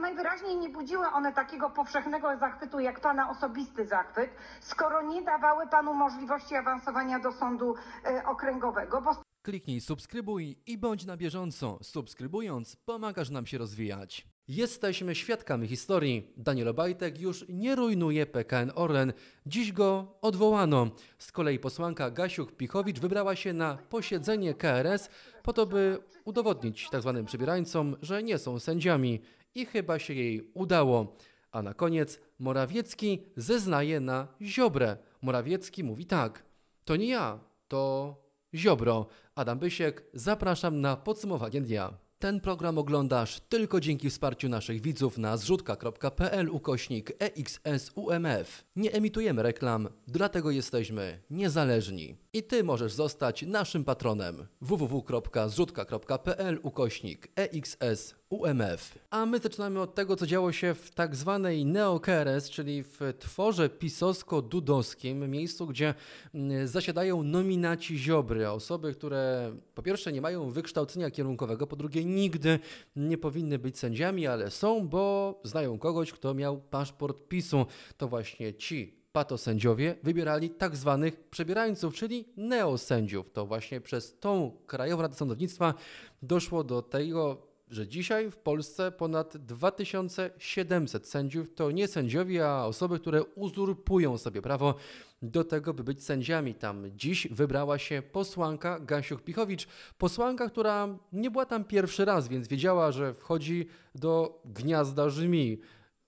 najwyraźniej nie budziły one takiego powszechnego zachwytu jak pana osobisty zachwyt, skoro nie dawały panu możliwości awansowania do sądu e, okręgowego. Bo... Kliknij subskrybuj i bądź na bieżąco. Subskrybując, pomagasz nam się rozwijać. Jesteśmy świadkami historii. Daniel Obajtek już nie rujnuje PKN Orlen. Dziś go odwołano. Z kolei posłanka Gasiuk-Pichowicz wybrała się na posiedzenie KRS po to, by udowodnić tzw. Tak przybierańcom, że nie są sędziami i chyba się jej udało. A na koniec Morawiecki zeznaje na Ziobrę. Morawiecki mówi tak, to nie ja, to Ziobro. Adam Bysiek, zapraszam na podsumowanie dnia. Ten program oglądasz tylko dzięki wsparciu naszych widzów na zrzutka.pl ukośnik EXSUMF. Nie emitujemy reklam, dlatego jesteśmy niezależni. I Ty możesz zostać naszym patronem www.zrzutka.pl ukośnik EXSUMF. UMF. A my zaczynamy od tego, co działo się w tak zwanej neo-KRS, czyli w tworze pisowsko-dudowskim, miejscu, gdzie mm, zasiadają nominaci Ziobry, osoby, które po pierwsze nie mają wykształcenia kierunkowego, po drugie nigdy nie powinny być sędziami, ale są, bo znają kogoś, kto miał paszport PiSu. To właśnie ci patosędziowie wybierali tak zwanych przebierańców, czyli neosędziów. To właśnie przez tą Krajową Radę Sądownictwa doszło do tego że dzisiaj w Polsce ponad 2700 sędziów to nie sędziowie, a osoby, które uzurpują sobie prawo do tego, by być sędziami. Tam dziś wybrała się posłanka Gasiuk-Pichowicz, posłanka, która nie była tam pierwszy raz, więc wiedziała, że wchodzi do gniazda Rzymi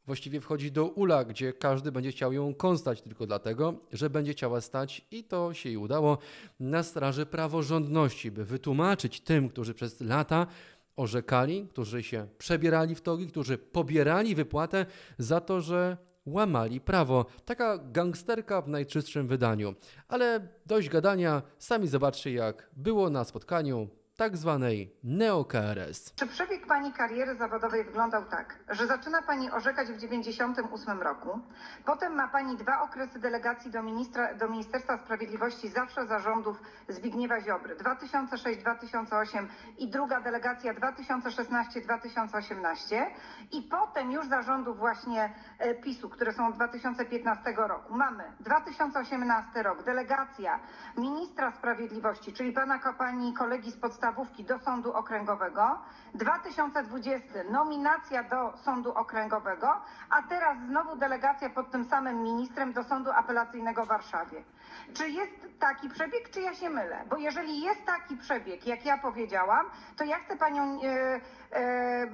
właściwie wchodzi do ula, gdzie każdy będzie chciał ją konstać tylko dlatego, że będzie chciała stać i to się jej udało na straży praworządności, by wytłumaczyć tym, którzy przez lata orzekali, którzy się przebierali w togi, którzy pobierali wypłatę za to, że łamali prawo. Taka gangsterka w najczystszym wydaniu. Ale dość gadania, sami zobaczcie jak było na spotkaniu tak zwanej neo-KRS. Czy przebieg Pani kariery zawodowej wyglądał tak, że zaczyna Pani orzekać w 1998 roku, potem ma Pani dwa okresy delegacji do, ministra, do Ministerstwa Sprawiedliwości zawsze zarządów Zbigniewa Ziobry, 2006-2008 i druga delegacja 2016-2018 i potem już zarządów właśnie e, PiSu, które są od 2015 roku. Mamy 2018 rok, delegacja ministra sprawiedliwości, czyli Pana pani kolegi z podstawy podstawówki do Sądu Okręgowego, 2020 nominacja do Sądu Okręgowego, a teraz znowu delegacja pod tym samym ministrem do Sądu Apelacyjnego w Warszawie. Czy jest taki przebieg, czy ja się mylę? Bo jeżeli jest taki przebieg, jak ja powiedziałam, to ja chcę panią e, e,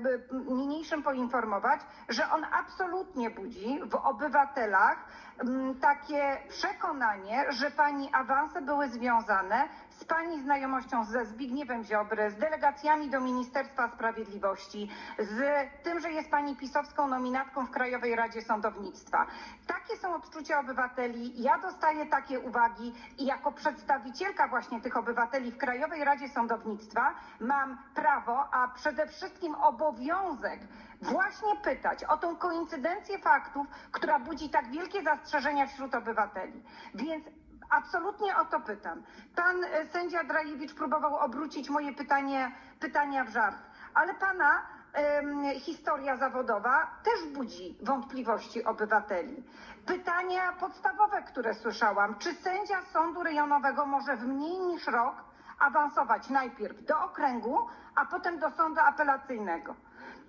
niniejszym poinformować, że on absolutnie budzi w obywatelach m, takie przekonanie, że pani awanse były związane z pani znajomością ze Zbigniewem Ziobry, z delegacjami do Ministerstwa Sprawiedliwości, z tym, że jest pani pisowską nominatką w Krajowej Radzie Sądownictwa. Takie są odczucia obywateli. Ja dostaję takie uwagi i jako przedstawicielka właśnie tych obywateli w Krajowej Radzie Sądownictwa mam prawo, a przede wszystkim obowiązek właśnie pytać o tą koincydencję faktów, która budzi tak wielkie zastrzeżenia wśród obywateli. Więc absolutnie o to pytam. Pan e, sędzia Drajewicz próbował obrócić moje pytanie, pytania w żart, ale pana historia zawodowa też budzi wątpliwości obywateli. Pytania podstawowe, które słyszałam, czy sędzia sądu rejonowego może w mniej niż rok awansować najpierw do okręgu, a potem do sądu apelacyjnego?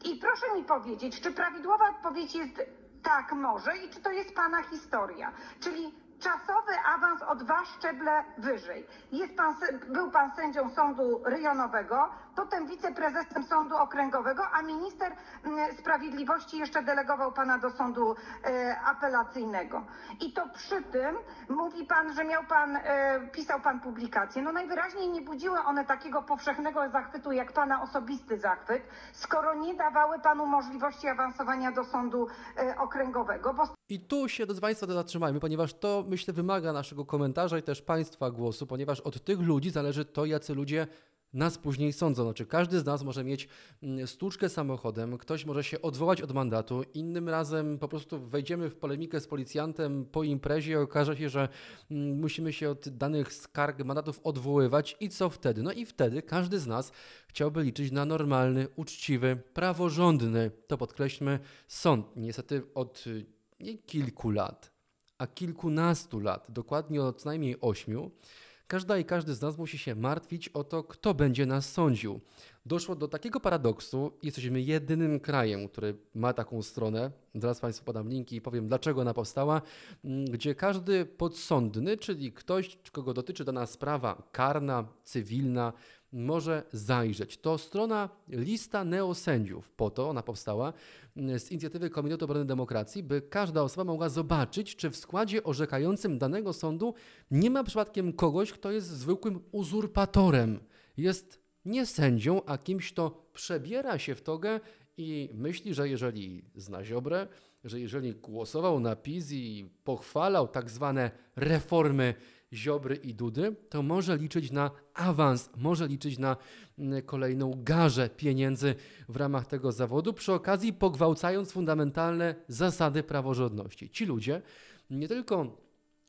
I proszę mi powiedzieć, czy prawidłowa odpowiedź jest tak, może i czy to jest Pana historia? Czyli czasowy awans o dwa szczeble wyżej. Jest pan, był pan sędzią sądu rejonowego, potem wiceprezesem sądu okręgowego, a minister mm, sprawiedliwości jeszcze delegował pana do sądu e, apelacyjnego. I to przy tym mówi pan, że miał pan, e, pisał pan publikacje. No najwyraźniej nie budziły one takiego powszechnego zachwytu jak pana osobisty zachwyt, skoro nie dawały panu możliwości awansowania do sądu e, okręgowego. Bo... I tu się, do Państwa, zatrzymajmy, ponieważ to myślę, wymaga naszego komentarza i też Państwa głosu, ponieważ od tych ludzi zależy to, jacy ludzie nas później sądzą. Znaczy, każdy z nas może mieć mm, stuczkę samochodem, ktoś może się odwołać od mandatu, innym razem po prostu wejdziemy w polemikę z policjantem po imprezie i okaże się, że mm, musimy się od danych skarg mandatów odwoływać i co wtedy? No i wtedy każdy z nas chciałby liczyć na normalny, uczciwy, praworządny, to podkreślmy, sąd. Niestety od y, kilku lat a kilkunastu lat, dokładnie od co najmniej ośmiu, każda i każdy z nas musi się martwić o to, kto będzie nas sądził. Doszło do takiego paradoksu, jesteśmy jedynym krajem, który ma taką stronę, zaraz Państwu podam linki i powiem, dlaczego ona powstała, mm, gdzie każdy podsądny, czyli ktoś, kogo dotyczy dana sprawa karna, cywilna, może zajrzeć. To strona lista neosędziów, po to ona powstała, mm, z inicjatywy Komitetu Obrony Demokracji, by każda osoba mogła zobaczyć, czy w składzie orzekającym danego sądu nie ma przypadkiem kogoś, kto jest zwykłym uzurpatorem. Jest nie sędzią, a kimś, kto przebiera się w togę i myśli, że jeżeli zna Ziobrę, że jeżeli głosował na PiS i pochwalał tak zwane reformy Ziobry i Dudy, to może liczyć na awans, może liczyć na mm, kolejną garzę pieniędzy w ramach tego zawodu, przy okazji pogwałcając fundamentalne zasady praworządności. Ci ludzie nie tylko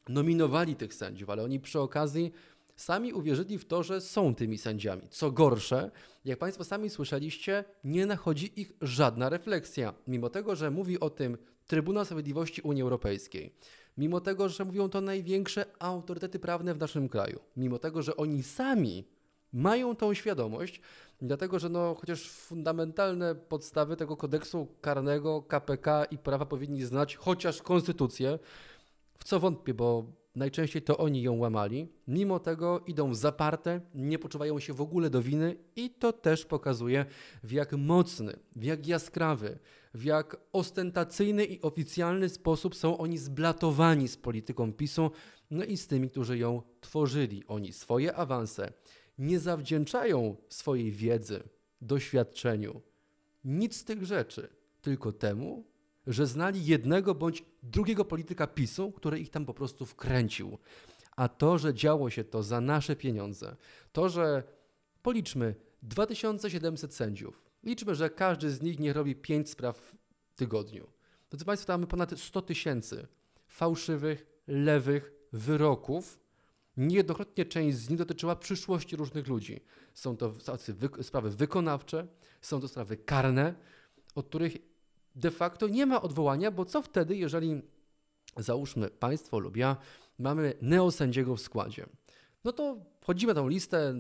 nominowali tych sędziów, ale oni przy okazji sami uwierzyli w to, że są tymi sędziami. Co gorsze, jak Państwo sami słyszeliście, nie nachodzi ich żadna refleksja, mimo tego, że mówi o tym Trybunał Sprawiedliwości Unii Europejskiej, mimo tego, że mówią to największe autorytety prawne w naszym kraju, mimo tego, że oni sami mają tą świadomość, dlatego że no, chociaż fundamentalne podstawy tego kodeksu karnego, KPK i prawa powinni znać, chociaż konstytucję, w co wątpię, bo Najczęściej to oni ją łamali. Mimo tego idą zaparte, nie poczuwają się w ogóle do winy i to też pokazuje, w jak mocny, w jak jaskrawy, w jak ostentacyjny i oficjalny sposób są oni zblatowani z polityką PiSu, no i z tymi, którzy ją tworzyli. Oni swoje awanse nie zawdzięczają swojej wiedzy, doświadczeniu, nic z tych rzeczy, tylko temu, że znali jednego bądź drugiego polityka PiSu, który ich tam po prostu wkręcił. A to, że działo się to za nasze pieniądze, to, że policzmy 2700 sędziów, liczmy, że każdy z nich nie robi 5 spraw w tygodniu. Drodzy Państwo, mamy ponad 100 tysięcy fałszywych, lewych wyroków. Niejednokrotnie część z nich dotyczyła przyszłości różnych ludzi. Są to sprawy wykonawcze, są to sprawy karne, od których de facto nie ma odwołania, bo co wtedy, jeżeli załóżmy państwo lub ja mamy neosędziego w składzie? No to wchodzimy na tą listę,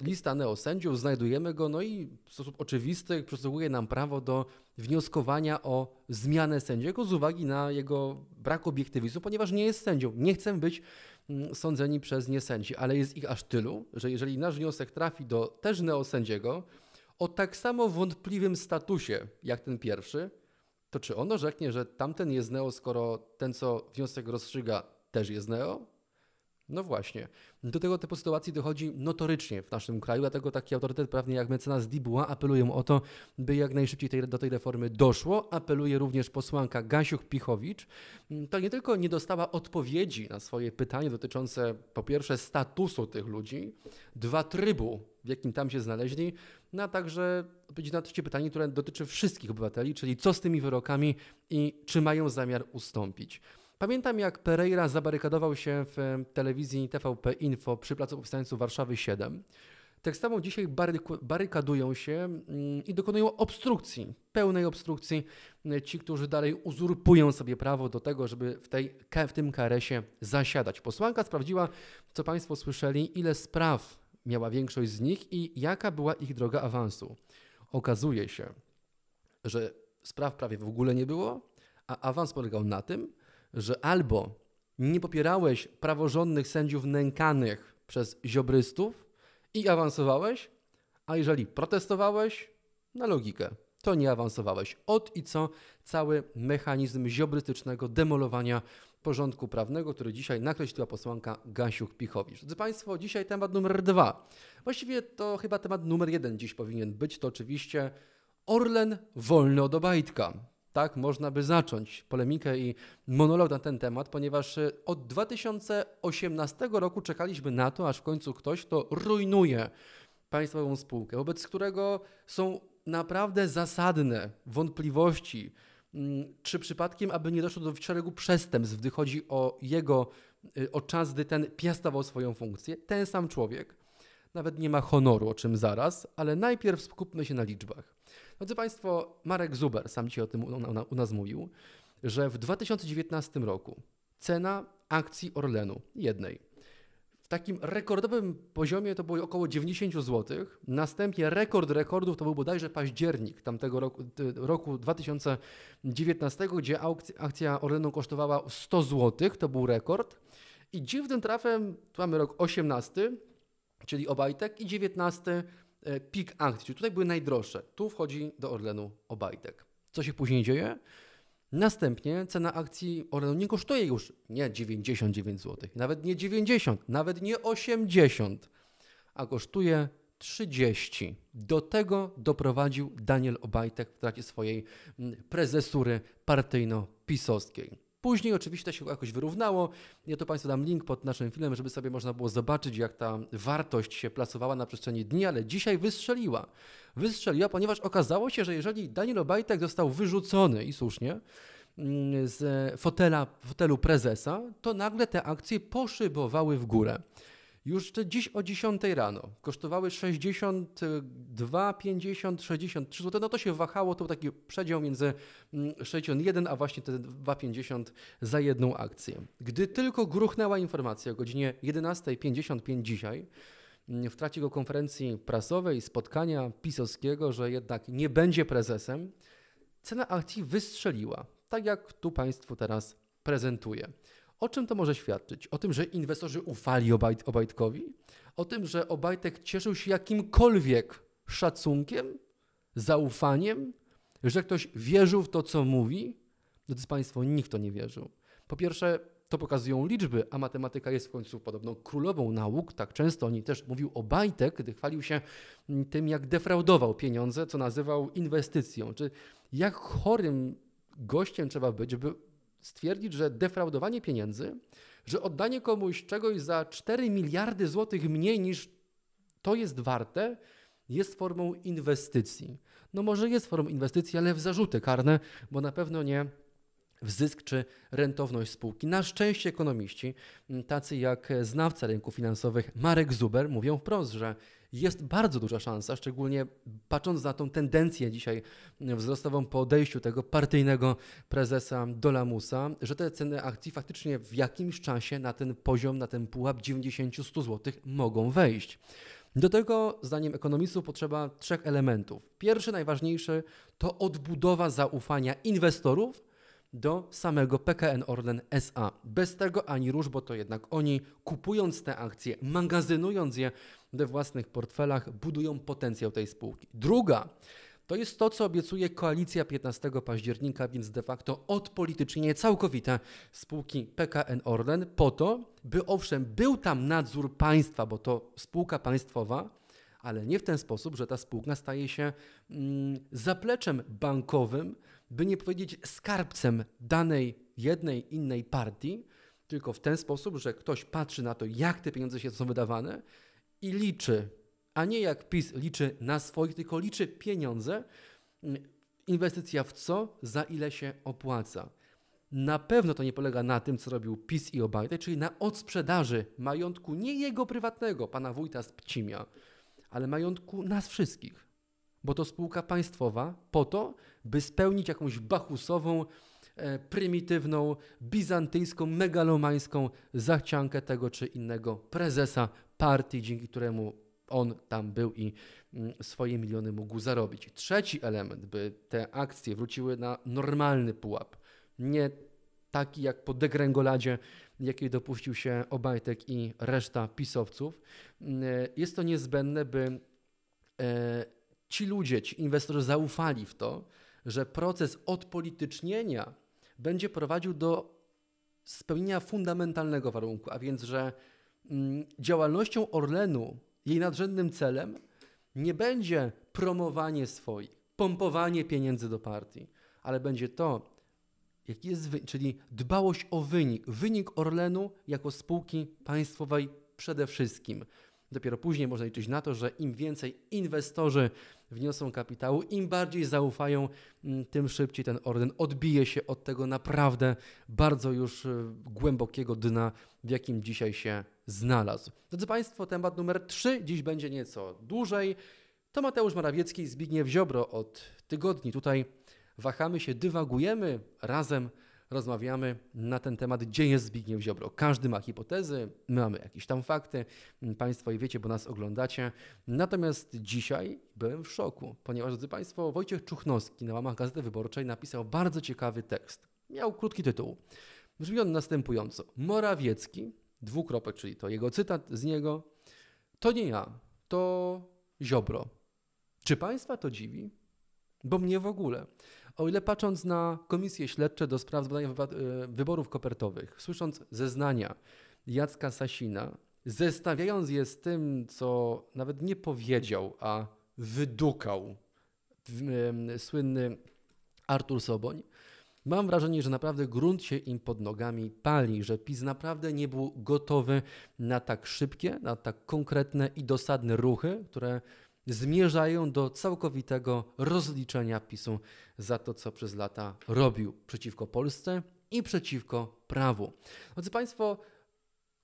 lista neosędziów, znajdujemy go, no i w sposób oczywisty przysługuje nam prawo do wnioskowania o zmianę sędziego z uwagi na jego brak obiektywizmu, ponieważ nie jest sędzią. Nie chcę być mm, sądzeni przez niesędzi, ale jest ich aż tylu, że jeżeli nasz wniosek trafi do też neosędziego o tak samo wątpliwym statusie jak ten pierwszy, to czy ono rzeknie, że tamten jest Neo, skoro ten, co wniosek rozstrzyga, też jest Neo? No właśnie. Do tego typu sytuacji dochodzi notorycznie w naszym kraju, dlatego taki autorytet prawny jak mecenas Dibuła apelują o to, by jak najszybciej tej, do tej reformy doszło. Apeluje również posłanka Gasiuk-Pichowicz. To nie tylko nie dostała odpowiedzi na swoje pytanie dotyczące po pierwsze statusu tych ludzi, dwa trybu, w jakim tam się znaleźli, no a także odpowiedzi na trzecie pytanie, które dotyczy wszystkich obywateli, czyli co z tymi wyrokami i czy mają zamiar ustąpić. Pamiętam, jak Pereira zabarykadował się w telewizji TVP Info przy Placu Powstańców Warszawy 7. Tak dzisiaj barykadują się mm, i dokonują obstrukcji, pełnej obstrukcji ci, którzy dalej uzurpują sobie prawo do tego, żeby w, tej, w tym karesie zasiadać. Posłanka sprawdziła, co Państwo słyszeli, ile spraw miała większość z nich i jaka była ich droga awansu. Okazuje się, że spraw prawie w ogóle nie było, a awans polegał na tym, że albo nie popierałeś praworządnych sędziów nękanych przez ziobrystów i awansowałeś, a jeżeli protestowałeś, na logikę, to nie awansowałeś. Od i co cały mechanizm ziobrystycznego demolowania porządku prawnego, który dzisiaj nakreśliła posłanka Gasiuk-Pichowicz. Drodzy Państwo, dzisiaj temat numer dwa. Właściwie to chyba temat numer jeden dziś powinien być, to oczywiście Orlen wolny od Obajtka. Tak można by zacząć polemikę i monolog na ten temat, ponieważ y, od 2018 roku czekaliśmy na to, aż w końcu ktoś, to rujnuje państwową spółkę, wobec którego są naprawdę zasadne wątpliwości, Mm, czy przypadkiem, aby nie doszło do szeregu przestępstw, gdy chodzi o jego, y, o czas, gdy ten piastował swoją funkcję, ten sam człowiek nawet nie ma honoru, o czym zaraz, ale najpierw skupmy się na liczbach. Drodzy Państwo, Marek Zuber sam cię o tym u nas mówił, że w 2019 roku cena akcji Orlenu jednej w takim rekordowym poziomie to było około 90 zł. Następnie rekord rekordów to był bodajże październik tamtego roku, roku 2019, gdzie akcja Orlenu kosztowała 100 zł, to był rekord. I dziwnym trafem, tu mamy rok 18, czyli Obajtek i 19 e, pik akcji, czyli tutaj były najdroższe. Tu wchodzi do Orlenu Obajtek. Co się później dzieje? Następnie cena akcji Orlenu nie kosztuje już nie 99 zł, nawet nie 90, nawet nie 80, a kosztuje 30. Do tego doprowadził Daniel Obajtek w trakcie swojej mm, prezesury partyjno-pisowskiej. Później oczywiście to się jakoś wyrównało. Ja tu Państwu dam link pod naszym filmem, żeby sobie można było zobaczyć, jak ta wartość się plasowała na przestrzeni dni, ale dzisiaj wystrzeliła. Wystrzeliła, ponieważ okazało się, że jeżeli Daniel Obajtek został wyrzucony i słusznie, z fotela, fotelu prezesa, to nagle te akcje poszybowały w górę już dziś o 10 rano kosztowały 62, 50, 63 zł. No to się wahało, to taki przedział między 61 mm, a właśnie te 2,50 za jedną akcję. Gdy tylko gruchnęła informacja o godzinie 11.55 dzisiaj, mm, w trakcie konferencji prasowej, spotkania pisowskiego, że jednak nie będzie prezesem, cena akcji wystrzeliła, tak jak tu Państwu teraz prezentuję. O czym to może świadczyć? O tym, że inwestorzy ufali Obaj Obajtkowi? O tym, że Obajtek cieszył się jakimkolwiek szacunkiem, zaufaniem, że ktoś wierzył w to, co mówi? Drodzy Państwo, nikt to nie wierzył. Po pierwsze, to pokazują liczby, a matematyka jest w końcu podobną królową nauk. Tak często oni też mówił Obajtek, gdy chwalił się mm, tym, jak defraudował pieniądze, co nazywał inwestycją. Czy jak chorym gościem trzeba być, by stwierdzić, że defraudowanie pieniędzy, że oddanie komuś czegoś za 4 miliardy złotych mniej niż to jest warte, jest formą inwestycji. No może jest formą inwestycji, ale w zarzuty karne, bo na pewno nie w zysk czy rentowność spółki. Na szczęście ekonomiści, mm, tacy jak znawca rynku finansowych Marek Zuber, mówią wprost, że jest bardzo duża szansa, szczególnie patrząc na tą tendencję dzisiaj wzrostową po odejściu tego partyjnego prezesa Dolamusa, że te ceny akcji faktycznie w jakimś czasie na ten poziom, na ten pułap 90-100 zł mogą wejść. Do tego, zdaniem ekonomistów, potrzeba trzech elementów. Pierwszy, najważniejszy, to odbudowa zaufania inwestorów do samego PKN Orlen SA. Bez tego ani róż, bo to jednak oni kupując te akcje, magazynując je we własnych portfelach, budują potencjał tej spółki. Druga to jest to, co obiecuje koalicja 15 października, więc de facto odpolitycznienie całkowite spółki PKN Orlen po to, by owszem był tam nadzór państwa, bo to spółka państwowa, ale nie w ten sposób, że ta spółka staje się mm, zapleczem bankowym by nie powiedzieć skarbcem danej jednej, innej partii, tylko w ten sposób, że ktoś patrzy na to, jak te pieniądze się są wydawane i liczy, a nie jak PiS liczy na swoich, tylko liczy pieniądze, mm, inwestycja w co, za ile się opłaca. Na pewno to nie polega na tym, co robił PiS i Obajtek, czyli na odsprzedaży majątku nie jego prywatnego, pana wójta z Pcimia, ale majątku nas wszystkich bo to spółka państwowa po to, by spełnić jakąś bachusową, e, prymitywną, bizantyjską, megalomańską zachciankę tego czy innego prezesa partii, dzięki któremu on tam był i mm, swoje miliony mógł zarobić. Trzeci element, by te akcje wróciły na normalny pułap, nie taki jak po degręgoladzie, jakiej dopuścił się Obajtek i reszta pisowców. Mm, e, jest to niezbędne, by e, ci ludzie, ci inwestorzy zaufali w to, że proces odpolitycznienia będzie prowadził do spełnienia fundamentalnego warunku, a więc, że mm, działalnością Orlenu, jej nadrzędnym celem, nie będzie promowanie swoich, pompowanie pieniędzy do partii, ale będzie to, jaki jest, czyli dbałość o wynik. Wynik Orlenu jako spółki państwowej przede wszystkim. Dopiero później można liczyć na to, że im więcej inwestorzy wniosą kapitału, im bardziej zaufają, mm, tym szybciej ten orden odbije się od tego naprawdę bardzo już e, głębokiego dna, w jakim dzisiaj się znalazł. Drodzy Państwo, temat numer 3 dziś będzie nieco dłużej. To Mateusz Morawiecki i Zbigniew Ziobro od tygodni. Tutaj wahamy się, dywagujemy razem rozmawiamy na ten temat, gdzie jest Zbigniew Ziobro. Każdy ma hipotezy, my mamy jakieś tam fakty, mm, Państwo je wiecie, bo nas oglądacie. Natomiast dzisiaj byłem w szoku, ponieważ, drodzy Państwo, Wojciech Czuchnowski na łamach Gazety Wyborczej napisał bardzo ciekawy tekst. Miał krótki tytuł. Brzmi on następująco. Morawiecki, dwukropek, czyli to jego cytat z niego, to nie ja, to Ziobro. Czy Państwa to dziwi? Bo mnie w ogóle. O ile patrząc na komisje śledcze do spraw zbadania e, wyborów kopertowych, słysząc zeznania Jacka Sasina, zestawiając je z tym, co nawet nie powiedział, a wydukał słynny Artur Soboń, Mam wrażenie, że naprawdę grunt się im pod nogami pali, że PiS naprawdę nie był gotowy na tak szybkie, na tak konkretne i dosadne ruchy, które zmierzają do całkowitego rozliczenia PiSu za to, co przez lata robił przeciwko Polsce i przeciwko prawu. Drodzy Państwo,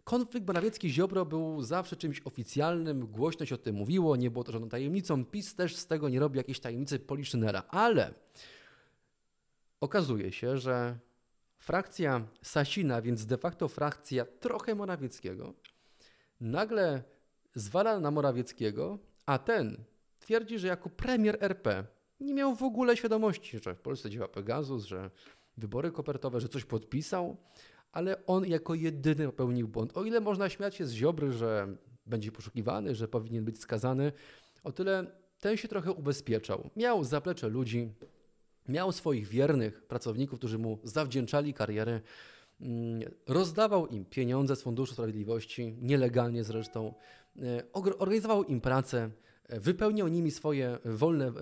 Konflikt Morawiecki-Ziobro był zawsze czymś oficjalnym, głośno się o tym mówiło, nie było to żadną tajemnicą. PiS też z tego nie robi jakiejś tajemnicy Poliszynera, ale okazuje się, że frakcja Sasina, więc de facto frakcja trochę Morawieckiego, nagle zwala na Morawieckiego a ten twierdzi, że jako premier RP nie miał w ogóle świadomości, że w Polsce działa Pegasus, że wybory kopertowe, że coś podpisał, ale on jako jedyny popełnił błąd. O ile można śmiać się z Ziobry, że będzie poszukiwany, że powinien być skazany, o tyle ten się trochę ubezpieczał. Miał zaplecze ludzi, miał swoich wiernych pracowników, którzy mu zawdzięczali karierę. Mm, rozdawał im pieniądze z Funduszu Sprawiedliwości, nielegalnie zresztą, e, organizował im pracę, e, wypełniał nimi swoje wolne, e,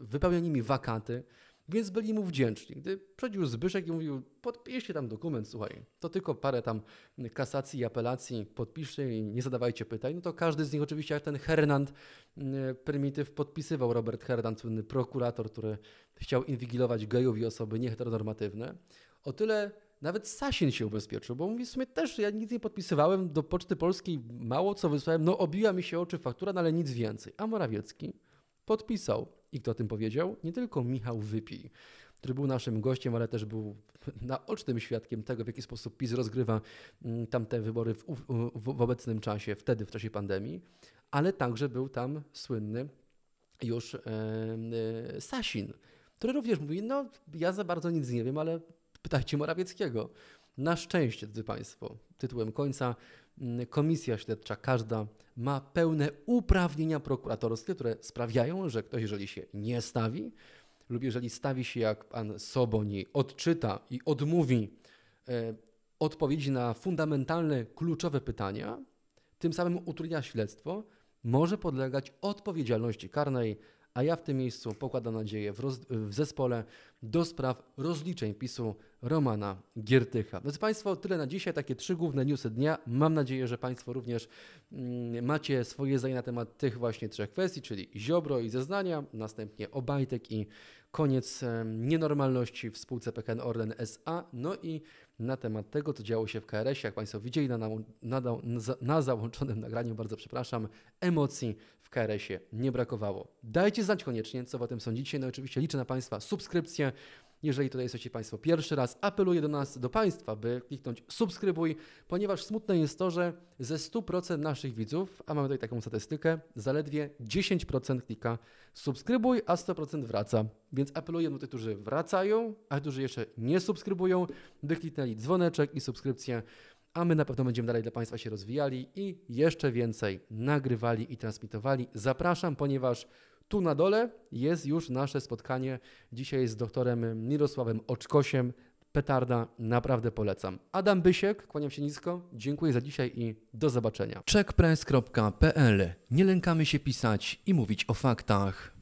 wypełniał nimi wakaty, więc byli mu wdzięczni. Gdy przychodził Zbyszek i mówił, podpiszcie tam dokument, słuchaj, to tylko parę tam kasacji i apelacji, podpiszcie i nie zadawajcie pytań, no to każdy z nich oczywiście, jak ten Hernand mm, prymityw podpisywał, Robert Hernand, słynny prokurator, który chciał inwigilować gejów i osoby nieheteronormatywne, o tyle nawet Sasin się ubezpieczył, bo mówi w sumie też, ja nic nie podpisywałem, do Poczty Polskiej mało co wysłałem, no obiła mi się oczy faktura, no ale nic więcej. A Morawiecki podpisał. I kto o tym powiedział? Nie tylko Michał Wypij, który był naszym gościem, ale też był naocznym świadkiem tego, w jaki sposób PiS rozgrywa mm, tamte wybory w, w, w obecnym czasie, wtedy, w czasie pandemii, ale także był tam słynny już e, e, Sasin, który również mówi, no ja za bardzo nic nie wiem, ale Pytajcie Morawieckiego. Na szczęście, drodzy Państwo, tytułem końca, mm, komisja śledcza każda ma pełne uprawnienia prokuratorskie, które sprawiają, że ktoś, jeżeli się nie stawi, lub jeżeli stawi się jak pan Soboni, odczyta i odmówi e, odpowiedzi na fundamentalne, kluczowe pytania, tym samym utrudnia śledztwo, może podlegać odpowiedzialności karnej a ja w tym miejscu pokładam nadzieję w, roz, w zespole do spraw rozliczeń PiSu Romana Giertycha. Drodzy Państwo, tyle na dzisiaj, takie trzy główne newsy dnia. Mam nadzieję, że Państwo również mm, macie swoje zdanie na temat tych właśnie trzech kwestii, czyli Ziobro i zeznania, następnie Obajtek i koniec nienormalności w spółce PKN Orlen SA, no i na temat tego, co działo się w KRS, jak Państwo widzieli na, na, na, na załączonym nagraniu, bardzo przepraszam, emocji KRS-ie nie brakowało. Dajcie znać koniecznie, co o tym sądzicie. No oczywiście liczę na Państwa subskrypcję. Jeżeli tutaj jesteście Państwo pierwszy raz, apeluję do nas, do Państwa, by kliknąć subskrybuj, ponieważ smutne jest to, że ze 100% naszych widzów, a mamy tutaj taką statystykę, zaledwie 10% klika subskrybuj, a 100% wraca. Więc apeluję do tych, którzy wracają, a którzy jeszcze nie subskrybują, by kliknęli dzwoneczek i subskrypcję a my na pewno będziemy dalej dla Państwa się rozwijali i jeszcze więcej nagrywali i transmitowali. Zapraszam, ponieważ tu na dole jest już nasze spotkanie dzisiaj z doktorem Mirosławem Oczkosiem. Petarda, naprawdę polecam. Adam Bysiek, kłaniam się nisko, dziękuję za dzisiaj i do zobaczenia. checkpress.pl Nie lękamy się pisać i mówić o faktach.